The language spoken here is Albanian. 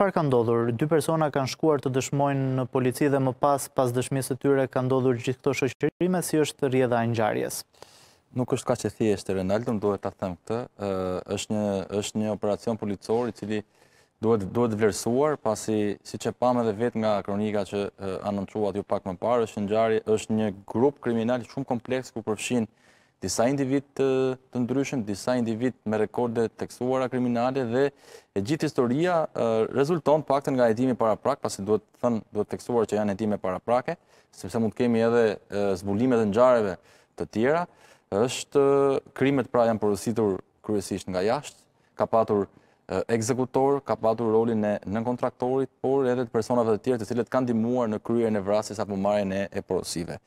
çfarë ka ndodhur? Dy persona kanë shkuar të dëshmojnë në polici dhe më pas pas dëshmisë së tyre ka ndodhur gjithë këto shoqërime si është rrjedha e ngjarjes. Nuk është kaq e thjeshtë Renaldo, duhet ta them këtë, është një është një operacion policor i cili duhet duhet vlerësuar pasi siç e pam edhe vetë nga kronika që anoncuat ju pak më parë, është një ngjarje, është një grup kriminal shumë kompleks ku përfshin disa individ të ndryshëm, disa individ me rekorde teksuara kriminale dhe gjithë historia rezulton paktën nga edhimi para prak, pasi duhet të thënë duhet teksuar që janë edhimi para prake, sepse mund kemi edhe zbulimet dhe nxareve të tjera, është krimet pra janë porositur kërësisht nga jashtë, ka patur ekzekutor, ka patur rolin e në kontraktorit, por edhe të personave të tjerë të cilët kanë dimuar në kryer në vrasis apo marjen e porosive.